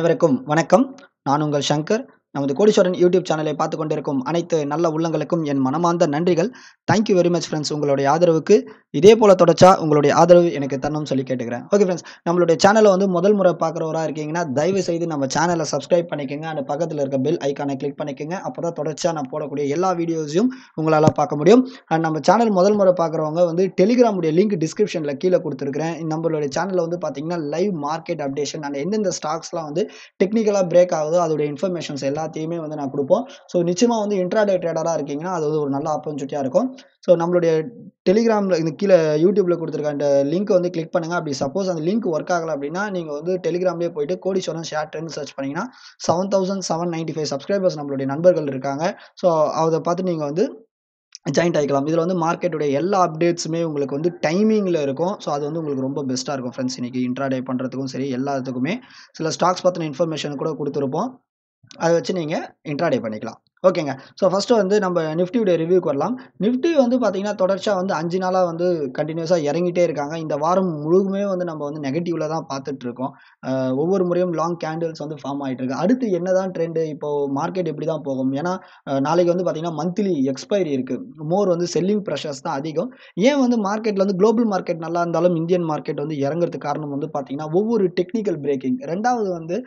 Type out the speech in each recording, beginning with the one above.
அனைவருக்கும் வணக்கம் நான் உங்கள் சங்கர் நமது கோடீஸ்வரன் யூடியூப் சேனலை பார்த்து கொண்டிருக்கும் அனைத்து நல்ல உள்ளங்களுக்கும் என் மனமார்ந்த நன்றிகள் தேங்க்யூ வெரி மச் ஃப்ரெண்ட்ஸ் உங்களுடைய ஆதரவுக்கு இதே போல் தொடச்சா உங்களுடைய ஆதரவு எனக்கு தரணும்னு சொல்லி கேட்டுக்கிறேன் ஓகே ஃப்ரெண்ட்ஸ் நம்மளுடைய சேனலை வந்து முதல் முறை பார்க்குறவராக இருக்கீங்கன்னா தயவு செய்து நம்ம சேனலை சப்ஸ்கிரைப் பண்ணிக்கோங்க அந்த பக்கத்தில் இருக்க பெல் ஐக்கானை கிளிக் பண்ணிக்கோங்க அப்போ தான் தொடர்ச்சியாக நான் போடக்கூடிய எல்லா வீடியோஸையும் உங்களால் பார்க்க முடியும் அண்ட் நம்ம சேனல் முதல் முறை பார்க்குறவங்க வந்து டெலிகிராமுடைய லிங்க் டிஸ்கிரிப்ஷனில் கீழே கொடுத்துருக்கிறேன் நம்மளுடைய சேனலில் வந்து பார்த்தீங்கன்னா லைவ் மார்க்கெட் அப்டேஷன் அண்ட் எந்தெந்த ஸ்டாக்ஸ்லாம் வந்து டெக்னிக்கலாக பிரேக் ஆகுதோ அதோடைய இன்ஃபர்மேஷன்ஸ் எல்லாம் எல்லாத்தையுமே வந்து நான் கொடுப்போம் ஸோ நிச்சயமாக வந்து இன்ட்ராடே ட்ரேடராக இருக்கீங்கன்னா அது வந்து ஒரு நல்ல ஆப்பர்ச்சுனிட்டியாக இருக்கும் ஸோ நம்மளுடைய டெலிகிராமில் இந்த கீழே யூடியூப்பில் கொடுத்துருக்க அந்த லிங்க் வந்து கிளிக் பண்ணுங்கள் அப்படி சப்போஸ் அந்த லிங்க் ஒர்க் ஆகலை அப்படின்னா நீங்கள் வந்து டெலிகிராம்லேயே போயிட்டு கோடிஸ்வரன் ஷேர் ட்ரெண்ட் சர்ச் பண்ணிங்கன்னா seven thousand seven ninety five subscribers நம்மளுடைய நண்பர்கள் இருக்காங்க ஸோ அதை பார்த்து நீங்கள் வந்து ஜாயின்ட் ஆகிக்கலாம் இதில் வந்து மார்க்கெட்டுடைய எல்லா அப்டேட்ஸுமே உங்களுக்கு வந்து டைமிங்கில் இருக்கும் ஸோ அது வந்து உங்களுக்கு ரொம்ப பெஸ்ட்டாக இருக்கும் ஃப்ரெண்ட்ஸ் இன்றைக்கி இன்ட்ராடே பண்ணுறதுக்கும் சரி எல்லாத்துக்குமே சில ஸ்டாக்ஸ் பற்றின இன்ஃபர்மேஷன் கூட கொடுத்துருப்போம் அதை வச்சு நீங்கள் இன்ட்ராடே பண்ணிக்கலாம் ஓகேங்க ஸோ ஃபஸ்ட்டு வந்து நம்ம நிஃப்டியுடைய ரிவ்யூக்கு வரலாம் நிஃப்டி வந்து பார்த்திங்கன்னா தொடர்ச்சியாக வந்து அஞ்சு நாளாக வந்து கண்டினியூஸாக இறங்கிட்டே இருக்காங்க இந்த வாரம் முழுமே வந்து நம்ம வந்து நெகட்டிவில் தான் பார்த்துட்ருக்கோம் ஒவ்வொரு முறையும் லாங் கேண்டில்ஸ் வந்து ஃபார்ம் ஆகிட்டு இருக்கு அடுத்து என்ன தான் ட்ரெண்டு இப்போது மார்க்கெட் எப்படி தான் போகும் ஏன்னா நாளைக்கு வந்து பார்த்திங்கன்னா மந்த்லி எக்ஸ்பைரி இருக்குது மோர் வந்து செல்லிங் ப்ரெஷர்ஸ் தான் அதிகம் ஏன் வந்து மார்க்கெட்டில் வந்து குளோபல் மார்க்கெட் நல்லா இருந்தாலும் இந்தியன் மார்க்கெட் வந்து இறங்குறதுக்கு காரணம் வந்து பார்த்திங்கன்னா ஒவ்வொரு டெக்னிக்கல் பிரேக்கிங் ரெண்டாவது வந்து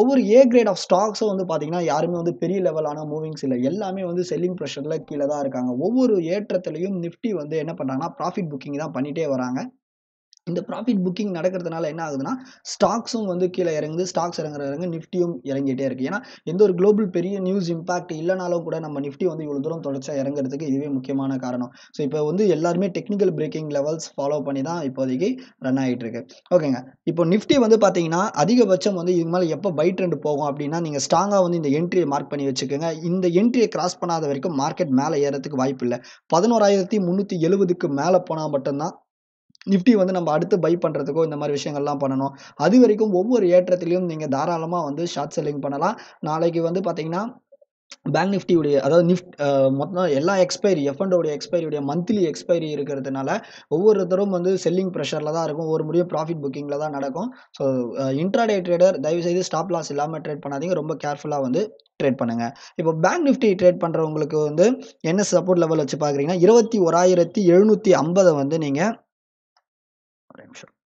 ஒவ்வொரு ஏ கிரேட் ஆஃப் ஸ்டாக்ஸும் வந்து பார்த்தீங்கன்னா யாருமே வந்து பெரிய லெவலான மூவிங்ஸ் இல்லை எல்லாமே வந்து செல்லிங் ப்ரெஷரில் கீழே தான் இருக்காங்க ஒவ்வொரு ஏற்றத்துலையும் நிஃப்டி வந்து என்ன பண்ணுறாங்கன்னா ப்ராஃபிட் புக்கிங் தான் பண்ணிகிட்டே வராங்க இந்த ப்ராஃபிட் புக்கிங் நடக்கிறதுனால என்ன ஆகுதுன்னா ஸ்டாக்ஸும் வந்து கீழே இறங்குது ஸ்டாக்ஸ் இறங்குற இறங்கு நிஃப்டியும் இறங்கிட்டே இருக்குது ஏன்னா எந்த ஒரு குளோபல் பெரிய நியூஸ் இம்பாக்ட் இல்லைனாலும் கூட நம்ம நிஃப்டி வந்து இவ்வளோ தூரம் தொடர்ச்சியாக இறங்குறதுக்கு இதுவே முக்கியமான காரணம் ஸோ இப்போ வந்து எல்லாருமே டெக்னிக்கல் பிரேக்கிங் லெவல்ஸ் ஃபாலோ பண்ணி தான் இப்போதைக்கு ரன் ஆகிட்டு இருக்கு ஓகேங்க இப்போ நிஃப்டி வந்து பார்த்தீங்கன்னா அதிகபட்சம் வந்து இது மேலே எப்போ பை ட்ரெண்ட் போகும் அப்படின்னா நீங்கள் ஸ்ட்ராங்காக வந்து இந்த என்ட்ரியை மார்க் பண்ணி வச்சுக்கோங்க இந்த என்ட்ரியை கிராஸ் பண்ணாத வரைக்கும் மார்க்கெட் மேலே ஏறதுக்கு வாய்ப்பு இல்லை பதினோராயிரத்தி முந்நூற்றி எழுபதுக்கு மேலே போனால் மட்டும்தான் நிஃப்டி வந்து நம்ம அடுத்து பை பண்ணுறதுக்கோ இந்த மாதிரி விஷயங்கள்லாம் பண்ணணும் அது வரைக்கும் ஒவ்வொரு ஏற்றத்திலையும் நீங்கள் தாராளமாக வந்து ஷார்ட் செல்லிங் பண்ணலாம் நாளைக்கு வந்து பார்த்தீங்கன்னா பேங்க் நிஃப்டியுடைய அதாவது நிஃப்ட் மொத்தம் எல்லா எக்ஸ்பைரி எஃப்எண்டோடைய எக்ஸ்பைரியுடைய மந்த்லி எக்ஸ்பைரி இருக்கிறதுனால ஒவ்வொருத்தரும் வந்து செல்லிங் ப்ரெஷரில் தான் இருக்கும் ஒரு முடியும் ப்ராஃபிட் புக்கிங்கில் தான் நடக்கும் ஸோ இன்ட்ராடே ட்ரேடர் தயவுசெய்து ஸ்டாப் லாஸ் இல்லாமல் ட்ரேட் பண்ணாதீங்க ரொம்ப கேர்ஃபுல்லாக வந்து ட்ரேட் பண்ணுங்கள் இப்போ பேங்க் நிஃப்டி ட்ரேட் பண்ணுறவங்களுக்கு வந்து என்ன சப்போர்ட் லெவல் வச்சு பார்க்குறீங்கன்னா இருபத்தி ஓராயிரத்தி எழுநூற்றி ஐம்பதை வந்து நீங்கள்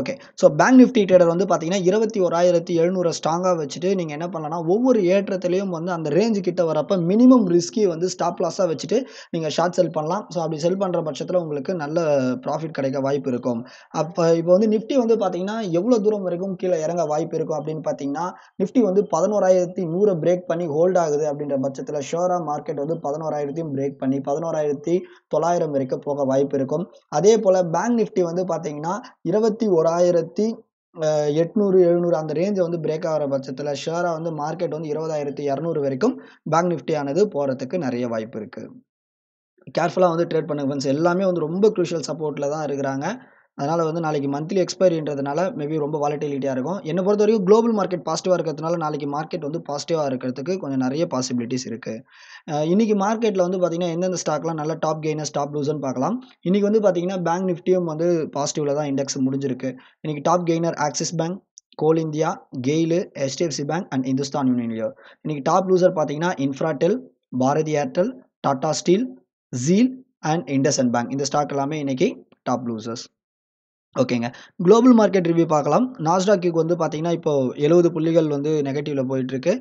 okay so bank Nifty trader வந்து பார்த்தீங்கன்னா இருபத்தி ஓராயிரத்தி எழுநூறு ஸ்ட்ராங்காக வச்சுட்டு நீங்கள் என்ன பண்ணலாம்னா ஒவ்வொரு ஏற்றத்துலையும் வந்து அந்த ரேஞ்சு கிட்ட வரப்போ மினிமம் ரிஸ்கி வந்து ஸ்டாப் லாஸாக வச்சுட்டு நீங்கள் ஷார்ட் செல் பண்ணலாம் ஸோ அப்படி செல் பண்ணுற பட்சத்தில் உங்களுக்கு நல்ல ப்ராஃபிட் கிடைக்க வாய்ப்பு இருக்கும் அப்போ இப்போ வந்து நிஃப்டி வந்து பார்த்தீங்கன்னா எவ்வளோ தூரம் வரைக்கும் கீழே இறங்க வாய்ப்பு இருக்கும் அப்படின்னு பார்த்தீங்கன்னா நிஃப்டி வந்து பதினோராயிரத்தி நூறு பிரேக் பண்ணி ஹோல்ட் ஆகுது அப்படின்ற பட்சத்தில் ஷோராக மார்க்கெட் வந்து பதினோராயிரத்தையும் பிரேக் பண்ணி பதினோராயிரத்தி தொள்ளாயிரம் வரைக்கும் போக வாய்ப்பு இருக்கும் அதே போல் பேங்க் நிஃப்டி வந்து பார்த்தீங்கன்னா இருபத்தி ஒரு ஆயிரத்தி எட்நூறு எழுநூறு அந்த ரேஞ்சை வந்து பிரேக் ஆகிற பட்சத்தில் ஷேராக வந்து மார்க்கெட் வந்து இருபதாயிரத்தி இரநூறு வரைக்கும் பேங்க் நிஃப்டி ஆனது போகிறதுக்கு நிறைய வாய்ப்பு இருக்குது கேர்ஃபுல்லாக வந்து ட்ரேட் பண்ணுங்க ஃப்ரெண்ட்ஸ் எல்லாமே வந்து ரொம்ப க்ரூஷியல் சப்போர்ட்டில் தான் இருக்கிறாங்க அதனால் வந்து நாளைக்கு மந்த்லி எக்ஸ்பைரின்றதுனால மேபி ரொம்ப வாலட்டிலிட்டியாக இருக்கும் என்னை பொறுத்த வரைக்கும் குளோபல் மார்க்கெட் பாசிட்டிவாக இருக்கிறதுனால நாளைக்கு மார்க்கெட் வந்து பாசிட்டிவாக இருக்கிறதுக்கு கொஞ்சம் நிறைய பாசிபிலிட்டிஸ் இருக்குது இன்றைக்கி மார்க்கெட்டில் வந்து பார்த்திங்கன்னா எந்தெந்த ஸ்டாக்லாம் நல்லா டாப் கெய்னர்ஸ் டாப் லூஸ்ன்னு பார்க்கலாம் இன்றைக்கி வந்து பார்த்திங்கன்னா பேங்க் நிஃப்டியும் வந்து பாசிட்டிவில் தான் இண்டெக்ஸ் முடிஞ்சிருக்கு இன்றைக்கி top gainer Axis bank Coal India GAIL HDFC bank and Hindustan யூனியன்லியோ இன்றைக்கி டாப் லூசர் பார்த்தீங்கன்னா Infratel Bharti Airtel Tata steel ZEEL and and bank இந்த ஸ்டாக் எல்லாமே இன்றைக்கி டாப் லூசர்ஸ் ஓகேங்க குளோபல் மார்க்கெட் ரிவ்யூ பார்க்கலாம் நாஸ்டாக்கு வந்து பார்த்தீங்கன்னா இப்போது எழுபது புள்ளிகள் வந்து நெகட்டிவில் போயிட்டுருக்கு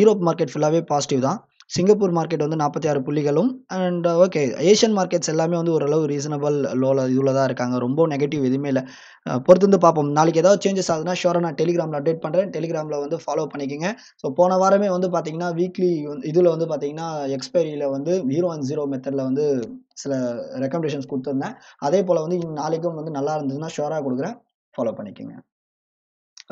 யூரோப் மார்க்கெட் ஃபுல்லாகவே பாசிட்டிவ் தான் சிங்கப்பூர் மார்க்கெட் வந்து நாற்பத்தி ஆறு புள்ளிகளும் அண்ட் ஓகே ஏஷியன் மார்க்கெட்ஸ் எல்லாமே வந்து ஓரளவு ரீசனபிள் லோவில் இதில் தான் இருக்காங்க ரொம்ப நெகட்டிவ் எதுவுமே இல்லை பொறுத்து வந்து பார்ப்போம் நாளைக்கு ஏதாவது சேஞ்சஸ் ஆகுதுன்னா ஷோராக நான் டெலிகிராமில் அப்டேட் பண்ணுறேன் டெலிகிராமில் வந்து ஃபாலோ பண்ணிக்கோங்க ஸோ போன வாரமே வந்து பார்த்தீங்கன்னா வீக்லி இதில் வந்து பார்த்தீங்கன்னா எக்ஸ்பைரியில் வந்து ஹீரோ அண்ட் ஜீரோ மெத்தடில் வந்து சில ரெக்கமெண்டேஷன்ஸ் கொடுத்துருந்தேன் அதே போல் வந்து நாளைக்கும் வந்து நல்லா இருந்ததுன்னா ஷோராக கொடுக்குறேன் ஃபாலோ பண்ணிக்கோங்க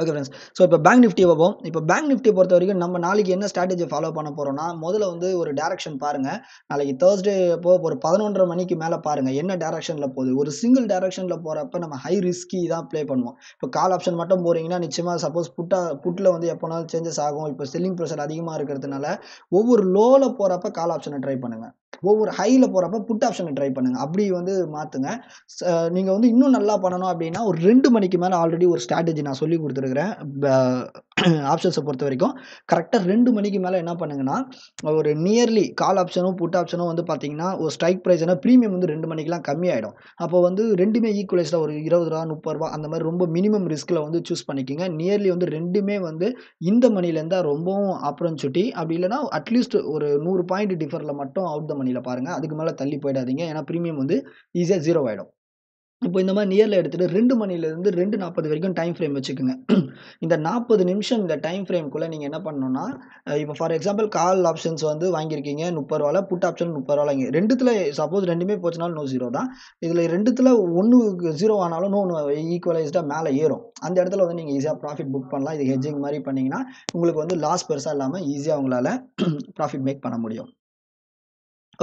ஓகே ஃப்ரெண்ட்ஸ் ஸோ இப்போ பேங்க் நிஃப்டி பார்ப்போம் இப்போ பேங்க் நிஃப்டி பொறுத்த வரைக்கும் நம்ம நாளைக்கு என்ன ஸ்ட்ராட்டஜி ஃபாலோ பண்ண போகிறோம்னா முதல்ல வந்து ஒரு டேரக்ஷன் பாருங்கள் நாளைக்கு தேர்ஸ்டே போ ஒரு பதினொன்றரை மணிக்கு மேலே பாருங்கள் என்ன டேரக்ஷனில் போகுது ஒரு சிங்கிள் டேரக்ஷனில் போகிறப்ப நம்ம ஹை ரிஸ்கி தான் ப்ளே பண்ணுவோம் இப்போ கால் ஆப்ஷன் மட்டும் போகிறீங்கன்னா நிச்சயமாக சப்போஸ் புட்டா புட்டில் வந்து எப்போனாலும் சேஞ்சஸ் ஆகும் இப்போ செல்லிங் ப்ரெஷர் அதிகமாக இருக்கிறதுனால ஒவ்வொரு லோவில் போகிறப்ப கால் ஆப்ஷனை ட்ரை பண்ணுங்கள் ஒவ்வொரு ஹையில் போகிறப்ப புட் ஆப்ஷனை ட்ரை பண்ணுங்கள் அப்படி வந்து மாற்றுங்க நீங்கள் வந்து இன்னும் நல்லா பண்ணணும் அப்படின்னா ஒரு ரெண்டு மணிக்கு மேலே ஆல்ரெடி ஒரு ஸ்ட்ராட்டஜி நான் சொல்லி கொடுத்துருக்குறேன் ஆப்ஷன்ஸை பொறுத்த வரைக்கும் கரெக்டாக ரெண்டு மணிக்கு மேலே என்ன பண்ணுங்கன்னா ஒரு நியர்லி கால் ஆப்ஷனும் புட் ஆப்ஷனும் வந்து பார்த்தீங்கன்னா ஒரு ஸ்ட்ரைக் ப்ரைஸ்னா ப்ரீமியம் வந்து ரெண்டு மணிக்கெலாம் கம்மியாயிடும் அப்போ வந்து ரெண்டுமே ஈக்குவலைஸில் ஒரு இருபது ரூபா முப்பது ரூபா அந்த மாதிரி ரொம்ப மினிமம் ரிஸ்கில் வந்து சூஸ் பண்ணிக்கோங்க நியர்லி வந்து ரெண்டுமே வந்து இந்த மணிலேருந்தால் ரொம்பவும் ஆப்பர்ச்சுனிட்டி அப்படி இல்லைனா அட்லீஸ்ட் ஒரு நூறு பாயிண்ட் டிஃபரில் மட்டும் அவுட் த மணியில் பாருங்கள் அதுக்கு மேலே தள்ளி போயிடாதீங்க ஏன்னா ப்ரீமியம் வந்து ஈஸியாக ஜீரோ ஆகிடும் இப்போ இந்த மாதிரி நியரில் எடுத்துகிட்டு ரெண்டு மணிலேருந்து ரெண்டு நாற்பது வரைக்கும் டைம் ஃப்ரேம் வச்சுக்கோங்க இந்த நாற்பது நிமிஷம் இந்த டைம் ஃப்ரேம்குள்ளே நீங்கள் என்ன பண்ணணும்னா இப்போ ஃபார் எக்ஸாம்பிள் கால் ஆப்ஷன்ஸ் வந்து வாங்கியிருக்கீங்க முப்பது ரூபாவில் புட் ஆப்ஷன் முப்பது ரூபா வாங்கி ரெண்டுத்தில் சப்போஸ் ரெண்டுமே போச்சுனாலும் நோ ஜீரோ தான் இதில் ரெண்டுத்தில் ஒன்று ஜீரோ ஆனாலும் ஒன்று ஈக்குவலைஸ்டாக மேலே ஏறும் அந்த இடத்துல வந்து நீங்கள் ஈஸியாக ப்ராஃபிட் புக் பண்ணலாம் இது ஹெஜ்ஜிங் மாதிரி பண்ணிங்கன்னா உங்களுக்கு வந்து லாஸ் பெருசாக இல்லாமல் ஈஸியாக உங்களால் ப்ராஃபிட் மேக் பண்ண முடியும்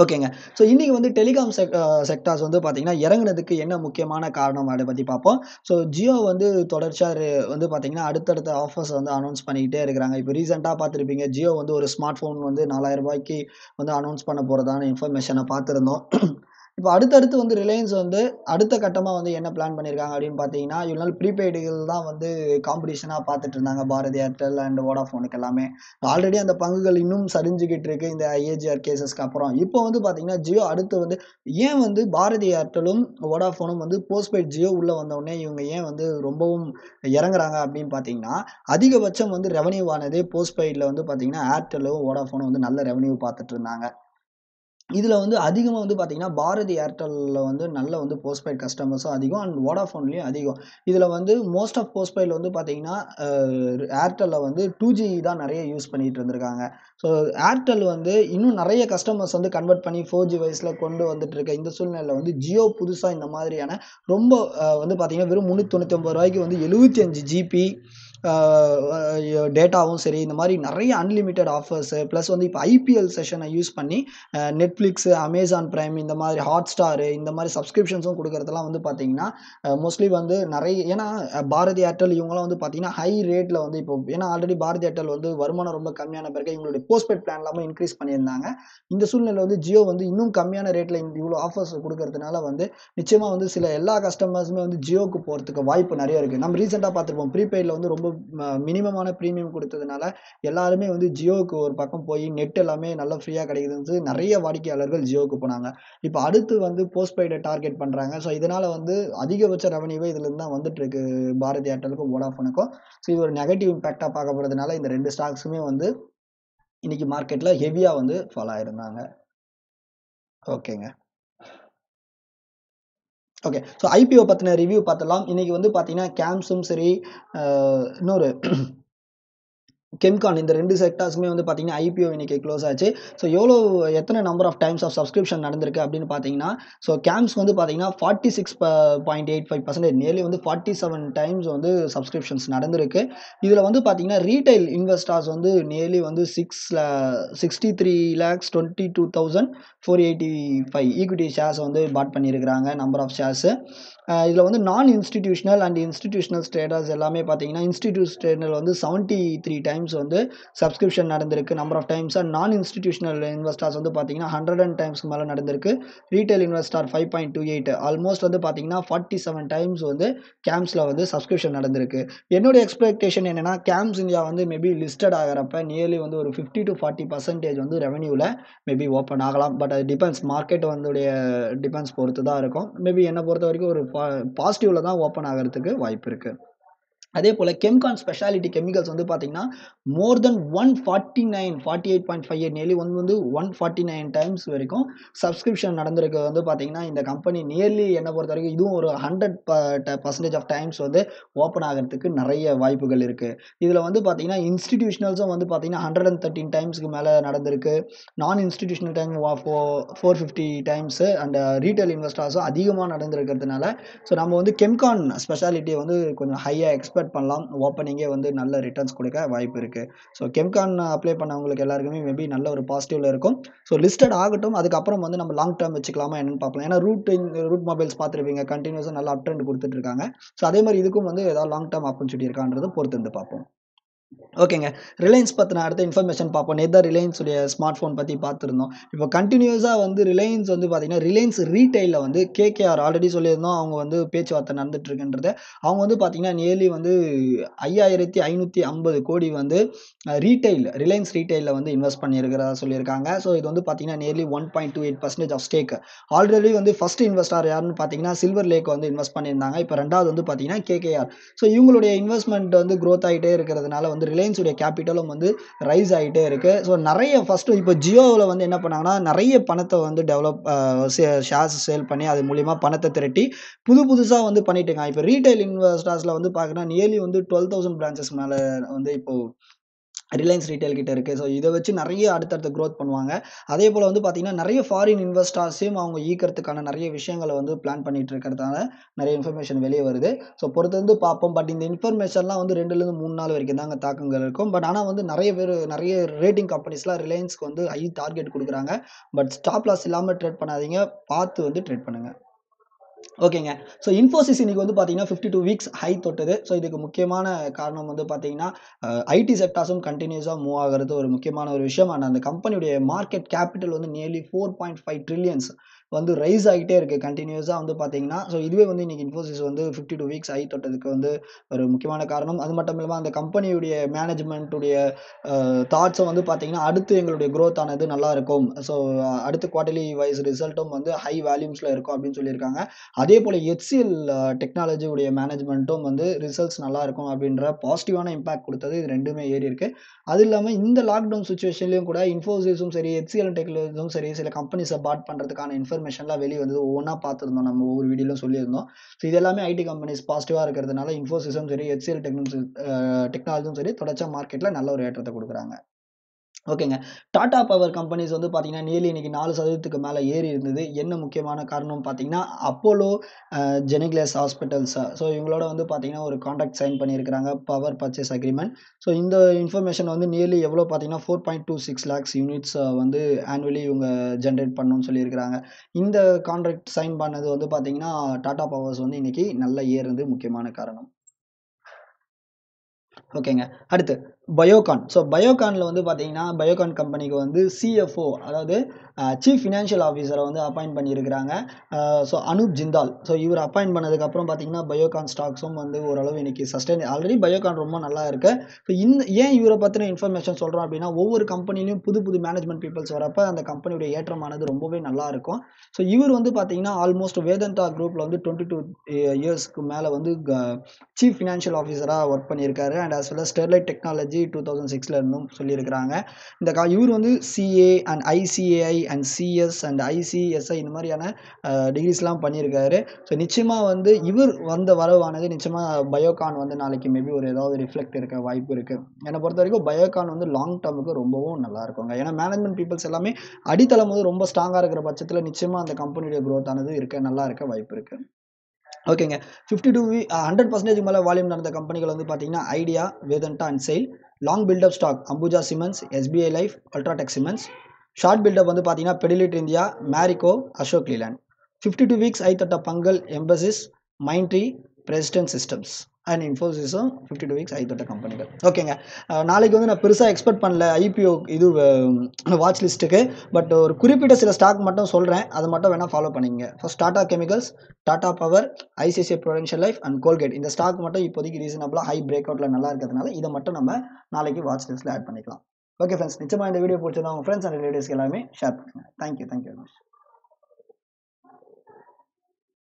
ஓகேங்க ஸோ இன்றைக்கி வந்து டெலிகாம் செக் செக்டார்ஸ் வந்து பார்த்திங்கன்னா இறங்குனதுக்கு என்ன முக்கியமான காரணம் அதை பற்றி பார்ப்போம் ஸோ ஜியோ வந்து தொடர்ச்சியாக வந்து பார்த்திங்கன்னா அடுத்தடுத்த ஆஃபர்ஸ் வந்து அனௌன்ஸ் பண்ணிக்கிட்டே இருக்கிறாங்க இப்போ ரீசெண்டாக பார்த்துருப்பீங்க ஜியோ வந்து ஒரு ஸ்மார்ட் ஃபோன் வந்து ரூபாய்க்கு வந்து அனௌன்ஸ் பண்ண போகிறதான இன்ஃபர்மேஷனை பார்த்துருந்தோம் இப்போ அடுத்தடுத்து வந்து ரிலையன்ஸ் வந்து அடுத்த கட்டமாக வந்து என்ன பிளான் பண்ணியிருக்காங்க அப்படின்னு பார்த்தீங்கன்னா இவ்வளோ நாள் ப்ரீபெய்டுகள் தான் வந்து காம்படிஷனாக பார்த்துட்டு இருந்தாங்க பாரதி ஏர்டெல் அண்ட் வோடாஃபோனுக்கு எல்லாமே ஆல்ரெடி அந்த பங்குகள் இன்னும் சரிஞ்சுக்கிட்டு இருக்கு இந்த ஐஏஜிஆர் கேசஸ்க்கு அப்புறம் இப்போ வந்து பார்த்தீங்கன்னா ஜியோ அடுத்து வந்து ஏன் வந்து பாரதி ஏர்டெலும் வோடாஃபோனும் வந்து போஸ்ட்பெய்ட் ஜியோ உள்ளே வந்தவுடனே இவங்க ஏன் வந்து ரொம்பவும் இறங்குறாங்க அப்படின்னு பார்த்தீங்கன்னா அதிகபட்சம் வந்து ரெவன்யூ ஆனதே போஸ்ட்பெய்டில் வந்து பார்த்தீங்கன்னா ஏர்டெல்லோ வோடாஃபோனும் வந்து நல்ல ரெவன்யூ பார்த்துட்டு இருந்தாங்க இதில் வந்து அதிகமாக வந்து பார்த்திங்கன்னா பாரதி ஏர்டெல்லில் வந்து நல்ல வந்து போஸ்ட்பெய்ட் கஸ்டமர்ஸும் அதிகம் அண்ட் வோடாஃபோன்லேயும் அதிகம் இதில் வந்து மோஸ்ட் ஆஃப் போஸ்ட்பெய்டில் வந்து பார்த்திங்கன்னா ஏர்டெல்லில் வந்து டூ ஜி தான் நிறைய யூஸ் பண்ணிகிட்டு இருந்திருக்காங்க ஸோ ஏர்டெல் வந்து இன்னும் நிறைய கஸ்டமர்ஸ் வந்து கன்வெர்ட் பண்ணி ஃபோர் ஜி வயசில் கொண்டு வந்துட்டு இருக்க இந்த சூழ்நிலையில் வந்து ஜியோ புதுசாக இந்த மாதிரியான ரொம்ப வந்து பார்த்தீங்கன்னா வெறும் முந்நூற்றி தொண்ணூற்றி ஒம்பது ரூபாய்க்கு வந்து எழுபத்தி அஞ்சு ஜிபி டேட்டாவும் சரி இந்த மாதிரி நிறைய அன்லிமிட்டெட் ஆஃபர்ஸு ப்ளஸ் வந்து இப்போ ஐபிஎல் செஷனை யூஸ் பண்ணி நெட்ஃப்ளிக்ஸு அமேசான் ப்ரைம் இந்த மாதிரி ஹாட் ஸ்டாரு இந்த மாதிரி சப்ஸ்கிரிப்ஷன்ஸும் கொடுக்குறதுலாம் வந்து பார்த்தீங்கன்னா மோஸ்ட்லி வந்து நிறைய ஏன்னா பாரதி ஏர்டெல் இவங்களாம் வந்து பார்த்தீங்கன்னா ஹை ரேட்டில் வந்து இப்போ ஏன்னா ஆல்ரெடி பாரதி ஏர்டெல் வந்து வருமானம் ரொம்ப கம்மியான பிறகு இவங்களுடைய போஸ்ட்பெட் பிளான் இல்லாமல் இன்க்ரீஸ் பண்ணியிருந்தாங்க இந்த சூழ்நிலையில் வந்து ஜியோ வந்து இன்னும் கம்மியான ரேட்டில் இவ்வளோ ஆஃபர்ஸ் கொடுக்கறதுனால வந்து நிச்சயமாக வந்து சில எல்லா கஸ்டமர்ஸுமே வந்து ஜியோக்கு போகிறதுக்கு வாய்ப்பு நிறைய இருக்குது நம்ம ரீசெண்டாக பார்த்துருப்போம் ப்ரீபெய்டில் வந்து ரொம்ப மினிமமான ப்ரீமியம் கொடுத்ததுனால எல்லாருமே வந்து ஜியோவுக்கு ஒரு பக்கம் போய் நெட் எல்லாமே நல்லா ஃப்ரீயாக கிடைக்குது நிறைய வாடிக்கையாளர்கள் ஜியோவுக்கு போனாங்க இப்போ அடுத்து வந்து போஸ்ட் பெய்டை டார்கெட் பண்ணுறாங்க ஸோ இதனால் வந்து அதிகபட்ச ரெவன்யூவே இதுலேருந்து தான் வந்துட்டுருக்கு பாரதி ஏர்டெலுக்கும் வோடாஃபோனுக்கும் ஸோ இது ஒரு நெகட்டிவ் இம்பேக்டாக பார்க்க போகிறதுனால இந்த ரெண்டு ஸ்டாக்ஸுமே வந்து இன்றைக்கி மார்க்கெட்டில் ஹெவியாக வந்து ஃபாலோ ஆயிருந்தாங்க ஓகேங்க ஓகே ஸோ ஐபிஓ பற்றின ரிவ்யூ பார்த்துடலாம் இன்றைக்கி வந்து பார்த்திங்கன்னா கேம்ஸும் சரி இன்னொரு கெம்கான் இந்த ரெண்டு செக்டார்ஸுமே வந்து பார்த்தீங்கன்னா ஐபிஓ இன்றைக்கி க்ளோஸ் ஆச்சு ஸோ எவ்வளோ எத்தனை number of times of subscription நடந்திருக்கு அப்படின்னு பார்த்தீங்கன்னா ஸோ கேம்ஸ் வந்து பார்த்தீங்கன்னா forty six point eight five percentage nearly வந்து ஃபார்ட்டி செவன் டைம்ஸ் வந்து சப்ஸ்கிரிப்ஷன்ஸ் நடந்திருக்கு இதில் வந்து பார்த்தீங்கன்னா ரீட்டைல் இன்வெஸ்டர்ஸ் வந்து நியர்லி வந்து six sixty three lakhs twenty two thousand four eighty five equity shares வந்து பாட் பண்ணியிருக்கிறாங்க நம்பர் ஆஃப் ஷேர்ஸு இதில் வந்து நான் இன்ஸ்டிடியூஷனல் அண்ட் இன்ஸ்டிடியூஷனல் ஸ்டேடர்ஸ் எல்லாமே பார்த்தீங்கன்னா இன்ஸ்டிடியூஷனல் வந்து செவன்ட்டி த்ரீ டைம்ஸ் வந்து சப்ஸ்கிரிப்ஷன் நடந்திருக்கு number of times and non institutional investors வந்து பார்த்தீங்கன்னா ஹண்ட்ரட் அண்ட் டைம்ஸ்க்கு மேலே நடந்திருக்கு retail investor five point two eight almost வந்து பார்த்தீங்கன்னா ஃபார்ட்டி செவன் டைம்ஸ் வந்து கேம்ஸில் வந்து சப்ஸ்கிரிப்ஷன் நடந்திருக்கு என்னுடைய எக்ஸ்பெக்டேஷன் என்னென்னா கேம்ப்ஸ் இந்தியா வந்து மேபி லிஸ்டட் ஆகிறப்ப நியர்லி வந்து ஒரு ஃபிஃப்டி டு ஃபார்ட்டி பர்சன்டேஜ் வந்து ரெவன்யூவில் மேபி ஓப்பன் ஆகலாம் பட் அது டிபெண்ட்ஸ் மார்க்கெட் வந்துடைய டிபெண்ட்ஸ் பொறுத்து தான் இருக்கும் மேபி என்னை பொறுத்த வரைக்கும் ஒரு பாசிட்டிவில் தான் ஓப்பன் ஆகிறதுக்கு வாய்ப்பு இருக்குது அதே போல் கெம்கான் ஸ்பெஷாலிட்டி கெமிக்கல்ஸ் வந்து பார்த்தீங்கன்னா more than one forty nine forty eight point five eight nearly one வந்து ஒன் ஃபார்ட்டி நைன் டைம்ஸ் வரைக்கும் சப்ஸ்கிரிப்ஷன் நடந்திருக்கு வந்து பார்த்தீங்கன்னா இந்த கம்பெனி நியர்லி என்னை பொறுத்த வரைக்கும் இதுவும் ஒரு ஹண்ட்ரட் பர்சன்டேஜ் ஆஃப் டைம்ஸ் வந்து ஓப்பன் ஆகிறதுக்கு நிறைய வாய்ப்புகள் இருக்குது இதில் வந்து பார்த்தீங்கன்னா இன்ஸ்டிடியூஷனல்ஸும் வந்து பார்த்தீங்கன்னா ஹண்ட்ரட் அண்ட் தேர்ட்டின் டைம்ஸ்க்கு மேலே நடந்திருக்கு non institutional time four four fifty times and retail இன்வெஸ்டர்ஸும் அதிகமாக நடந்திருக்கிறதுனால ஸோ நம்ம வந்து கெம்கான் ஸ்பெஷாலிட்டியை வந்து கொஞ்சம் ஹையாக எக்ஸ்பெக்ட் கன்வெர்ட் பண்ணலாம் ஓப்பனிங்கே வந்து நல்ல ரிட்டர்ன்ஸ் கொடுக்க வாய்ப்பு இருக்குது ஸோ கெம்கான் அப்ளை பண்ணவங்களுக்கு எல்லாருக்குமே மேபி நல்ல ஒரு பாசிட்டிவ்ல இருக்கும் ஸோ லிஸ்டட் ஆகட்டும் அதுக்கப்புறம் வந்து நம்ம லாங் டேர்ம் வச்சுக்கலாமா என்னன்னு பார்க்கலாம் ஏன்னா ரூட் ரூட் மொபைல்ஸ் பார்த்துருப்பீங்க கண்டினியூஸாக நல்லா அப்ட்ரெண்ட் கொடுத்துட்டு இருக்காங்க ஸோ அதே மாதிரி இதுக்கும் வந்து ஏதாவது லாங் டேர்ம் ஆப்பர்ச்சுனிட்டி இருக்கான்றதை பொறுத்து வந்து பார்ப்போம் ஓகேங்க ரிலையன்ஸ் பற்றின அடுத்த இன்ஃபர்மேஷன் பார்ப்போம் நேற்று தான் ரிலையன்ஸுடைய ஸ்மார்ட் ஃபோன் பற்றி பார்த்துருந்தோம் இப்போ கண்டினியூஸாக வந்து ரிலையன்ஸ் வந்து பார்த்திங்கன்னா ரிலையன்ஸ் ரீட்டைலில் வந்து கேகேஆர் ஆல்ரெடி சொல்லியிருந்தோம் அவங்க வந்து பேச்சுவார்த்தை நடந்துட்டுருக்குன்றது அவங்க வந்து பார்த்திங்கன்னா நியர்லி வந்து ஐயாயிரத்தி ஐநூற்றி ஐம்பது கோடி வந்து ரீட்டைல் ரிலையன்ஸ் ரீட்டைலில் வந்து இன்வெஸ்ட் பண்ணியிருக்கிறதா சொல்லியிருக்காங்க ஸோ இது வந்து பார்த்திங்கன்னா nearly one point two eight percentage of stake already வந்து ஃபஸ்ட் இன்வெஸ்டார் யாருன்னு பார்த்தீங்கன்னா சில்வர் லேக் வந்து இன்வெஸ்ட் பண்ணியிருந்தாங்க இப்போ ரெண்டாவது வந்து பார்த்திங்கன்னா கேகேஆர் ஸோ இவங்களுடைய இன்வெஸ்ட்மெண்ட் வந்து க்ரோத் ஆகிட்டே இருக்கிறதுனால வந்து வந்து ரிலையன்ஸுடைய கேபிட்டலும் வந்து ரைஸ் ஆகிட்டே இருக்குது ஸோ நிறைய ஃபஸ்ட்டு இப்போ ஜியோவில் வந்து என்ன பண்ணாங்கன்னா நிறைய பணத்தை வந்து டெவலப் ஷேர்ஸ் சேல் பண்ணி அது மூலிமா பணத்தை திரட்டி புது புதுசாக வந்து இருக்காங்க இப்போ ரீட்டைல் இன்வெஸ்டர்ஸில் வந்து பார்க்குறேன்னா நியர்லி வந்து டுவெல் தௌசண்ட் பிரான்ச்சஸ் மேலே வந்து இப்போது ரிலையன்ஸ் ரீட்டைல் கிட்ட இருக்குது ஸோ இதை வச்சு நிறைய அடுத்தடுத்த க்ரோத் பண்ணுவாங்க அதே போல் வந்து பார்த்திங்கன்னா நிறைய ஃபாரின் இன்வெஸ்டர்ஸையும் அவங்க ஈக்கிறதுக்கான நிறைய விஷயங்களை வந்து பிளான் பண்ணிட்டு இருக்கிறதால நிறைய இன்ஃபர்மேஷன் வெளியே வருது ஸோ பொறுத்து வந்து பார்ப்போம் பட் இந்த இன்ஃபர்மேஷன்லாம் வந்து ரெண்டுலேருந்து மூணு நாள் வரைக்கும் தாங்க தாக்கங்கள் இருக்கும் பட் ஆனால் வந்து நிறைய பேர் நிறைய ரேட்டிங் கம்பெனிஸ்லாம் ரிலையன்ஸ்க்கு வந்து ஹை டார்கெட் கொடுக்குறாங்க பட் ஸ்டாப் லாஸ் இல்லாமல் ட்ரேட் பண்ணாதீங்க பார்த்து வந்து ட்ரேட் பண்ணுங்கள் ஓகேங்க ஸோ இன்ஃபோசிஸ் இன்றைக்கி வந்து பார்த்தீங்கன்னா ஃபிஃப்டி டூ வீக்ஸ் ஹை தொட்டது ஸோ இதுக்கு முக்கியமான காரணம் வந்து பார்த்தீங்கன்னா ஐடி செக்டார்ஸும் கண்டினியூஸாக மூவ் ஆகிறது ஒரு முக்கியமான ஒரு விஷயம் அண்ட் அந்த கம்பெனியுடைய மார்க்கெட் கேபிட்டல் வந்து nearly four point five trillions வந்து ரைஸ் ஆகிட்டே இருக்குது கண்டினியூஸாக வந்து பார்த்தீங்கன்னா ஸோ இதுவே வந்து இன்றைக்கி இன்ஃபோசிஸ் வந்து ஃபிஃப்டி டூ வீக்ஸ் ஆகி தொட்டதுக்கு வந்து ஒரு முக்கியமான காரணம் அது மட்டும் இல்லாமல் அந்த கம்பெனியுடைய மேனேஜ்மெண்ட்டுடைய தாட்ஸை வந்து பார்த்தீங்கன்னா அடுத்து எங்களுடைய க்ரோத் ஆனது நல்லா இருக்கும் ஸோ அடுத்து குவார்டர்லி வைஸ் ரிசல்ட்டும் வந்து ஹை வேல்யூம்ஸில் இருக்கும் அப்படின்னு சொல்லியிருக்காங்க அதே போல் ஹெச்சிஎல் டெக்னாலஜியுடைய மேனேஜ்மெண்ட்டும் வந்து ரிசல்ட்ஸ் நல்லா இருக்கும் அப்படின்ற பாசிட்டிவான இம்பாக்ட் கொடுத்தது இது ரெண்டுமே ஏறி இருக்கு அது இல்லாமல் இந்த லாக்டவுன் சுச்சுவேஷன்லையும் கூட இன்ஃபோசிஸும் சரி ஹெச்சிஎல் டெக்னாலஜியும் சரி சில கம்பெனிஸை பாட் பண்ணுறதுக்கான இன்ஃபர்மேஷன் இன்ஃபர்மேஷன்லாம் வெளியே வந்தது ஒவ்வொன்றா பார்த்துருந்தோம் நம்ம ஒவ்வொரு வீடியோலும் சொல்லியிருந்தோம் ஸோ இது எல்லாமே ஐடி கம்பெனிஸ் பாசிட்டிவாக இருக்கிறதுனால இன்ஃபோசிஸும் சரி ஹெச்சிஎல் டெக்னோ டெக்னாலஜியும் சரி தொடர்ச்சியாக மார்க்கெட்டில் நல்ல ஒரு ஏற்றத்தை கொடுக்குறாங்க ஓகேங்க டாடா பவர் கம்பெனிஸ் வந்து பார்த்தீங்கன்னா நியர்லி இன்றைக்கி நாலு சதவீதத்துக்கு மேலே ஏறி இருந்தது என்ன முக்கியமான காரணம் பார்த்தீங்கன்னா அப்போலோ ஜெனிக்லஸ் ஹாஸ்பிட்டல்ஸ் ஸோ இவங்களோட வந்து பார்த்தீங்கன்னா ஒரு கான்ட்ராக்ட் சைன் பண்ணியிருக்கிறாங்க பவர் பர்ச்சேஸ் அக்ரிமெண்ட் ஸோ இந்த இன்ஃபர்மேஷன் வந்து நியர்லி எவ்வளோ பார்த்தீங்கன்னா four point two six lakhs units வந்து ஆனுவலி இவங்க ஜென்ரேட் பண்ணணும்னு சொல்லியிருக்கிறாங்க இந்த கான்ட்ராக்ட் சைன் பண்ணது வந்து பார்த்தீங்கன்னா டாடா பவர்ஸ் வந்து இன்றைக்கி நல்லா ஏறுறது முக்கியமான காரணம் ஓகேங்க அடுத்து பயோகான் ஸோ பயோகானில் வந்து பார்த்தீங்கன்னா பயோகான் கம்பெனிக்கு வந்து சிஎஃப்ஓ அதாவது சீஃப் ஃபினான்ஷியல் ஆஃபீஸரை வந்து அப்பாயின்ட் பண்ணியிருக்கிறாங்க ஸோ அனூப் ஜிந்தால் ஸோ இவர் அப்பாயின்ட் பண்ணதுக்கப்புறம் பார்த்தீங்கன்னா பயோகான் ஸ்டாக்ஸும் வந்து ஓரளவு இன்றைக்கி சஸ்டைன் ஆல்ரெடி பயோகான் ரொம்ப நல்லா இருக்கு ஸோ இந்த ஏன் இவரை பற்றின இன்ஃபர்மேஷன் சொல்கிறோம் அப்படின்னா ஒவ்வொரு கம்பெனிலையும் புது புது மேனேஜ்மெண்ட் பீப்புள்ஸ் வரப்போ அந்த கம்பெனியுடைய ஏற்றமானது ரொம்பவே நல்லா இருக்கும் ஸோ இவர் வந்து பார்த்தீங்கன்னா ஆல்மோஸ்ட் வேதந்தா குரூப்பில் வந்து டுவெண்ட்டி டூ இயர்ஸ்க்கு மேலே வந்து சீஃப் ஃபினான்ஷியல் ஆஃபீஸராக ஒர்க் பண்ணியிருக்காரு and as well Sterlite technology G two thousand சிக்ஸில் இருந்தும் சொல்லியிருக்கிறாங்க இந்த கா இவர் வந்து CA and ICAI and CS and ICSI இந்த மாதிரியான டிகிரிஸ்லாம் பண்ணியிருக்காரு ஸோ நிச்சயமாக வந்து இவர் வந்த வரவானது நிச்சயமாக பயோகான் வந்து நாளைக்கு மேபி ஒரு ஏதாவது ரிஃப்ளெக்ட் இருக்க வாய்ப்பு இருக்குது என்னை பொறுத்த வரைக்கும் பயோகான் வந்து லாங் டேர்முக்கு ரொம்பவும் நல்லா இருக்குங்க ஏன்னா மேனேஜ்மெண்ட் பீப்புள்ஸ் எல்லாமே அடித்தளம் வந்து ரொம்ப ஸ்ட்ராங்காக இருக்கிற பட்சத்தில் நிச்சயமாக அந்த கம்பெனியுடைய க்ரோத் ஆனது இருக்க நல்லா இருக்க வாய்ப்பு இருக்குது ஓகேங்க ஃபிஃப்டி டூ ஹண்ட்ரட் பர்சன்டேஜ் மேலே வால்யூம் நடந்த கம்பெனிகள் வந்து பார்த்தீங்கன்னா Idea Vedanta and SAIL long buildup stock Ambuja cements SBI life UltraTech cements short buildup வந்து பார்த்தீங்கன்னா Pidilite India Marico Ashok Leyland fifty two weeks ஐத்தட்ட பங்கல் Mphasis Mindtree Persistent systems and இன்ஃபோசிஸும் ஃபிஃப்டி டூ வீக்ஸ் தொட்ட கம்பெனிகள் ஓகேங்க நாளைக்கு வந்து நான் பெருசாக எக்ஸ்பெக்ட் பண்ணல ஐபிஓ இது வாட்ச் லிஸ்ட்டுக்கு பட் ஒரு குறிப்பிட்ட சில ஸ்டாக் மட்டும் சொல்கிறேன் அதை மட்டும் வேணால் ஃபாலோ பண்ணிங்க first Tata chemicals Tata power ICICI prudential life and Colgate இந்த ஸ்டாக் மட்டும் இப்போதைக்கு ரீசனபிளாக ஹை பிரேக் அவுட்டில் நல்லா இருக்கிறதுனால இதை மட்டும் நம்ம நாளைக்கு வாட்ச் லிஸ்ட்டில் ஆட் பண்ணிக்கலாம் ஓகே ஃப்ரெண்ட்ஸ் நிச்சயமாக இந்த வீடியோ பிடிச்சதான் உங்கள் ஃப்ரெண்ட்ஸ் அண்ட் ரிலேட்டிவ்ஸ்க்கு எல்லாமே ஷேர் பண்ணுங்கள் தேங்க்யூ தேங்க்யூ வெரி மச்